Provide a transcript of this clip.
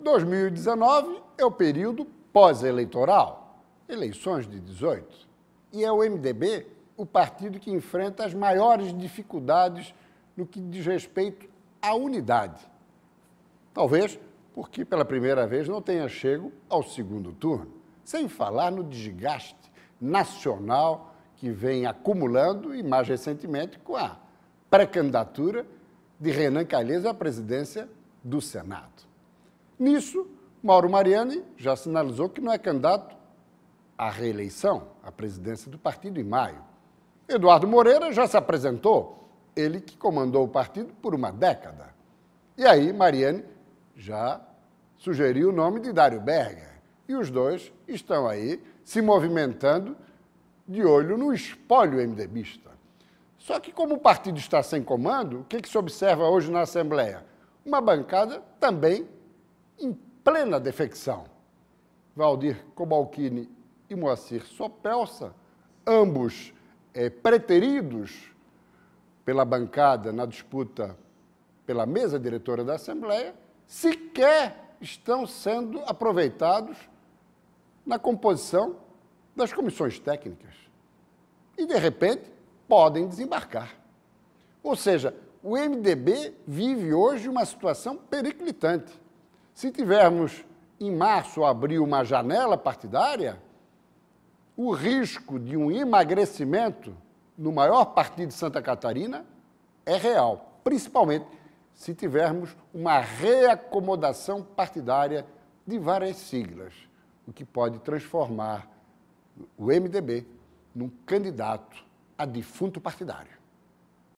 2019 é o período pós-eleitoral, eleições de 18, e é o MDB o partido que enfrenta as maiores dificuldades no que diz respeito à unidade. Talvez porque pela primeira vez não tenha chego ao segundo turno, sem falar no desgaste nacional que vem acumulando e mais recentemente com a pré-candidatura de Renan Calheiros à presidência do Senado. Nisso, Mauro Mariani já sinalizou que não é candidato à reeleição, à presidência do partido em maio. Eduardo Moreira já se apresentou, ele que comandou o partido por uma década. E aí, Mariane já sugeriu o nome de Dário Berger. E os dois estão aí se movimentando de olho no espólio MDBista. Só que, como o partido está sem comando, o que, que se observa hoje na Assembleia? Uma bancada também em plena defecção. Valdir Cobalcini e Moacir Sopelsa, ambos é, preteridos pela bancada na disputa pela mesa diretora da Assembleia, sequer estão sendo aproveitados na composição das comissões técnicas. E, de repente, podem desembarcar. Ou seja, o MDB vive hoje uma situação periclitante. Se tivermos em março abrir uma janela partidária, o risco de um emagrecimento no maior partido de Santa Catarina é real, principalmente se tivermos uma reacomodação partidária de várias siglas, o que pode transformar o MDB num candidato a defunto partidário.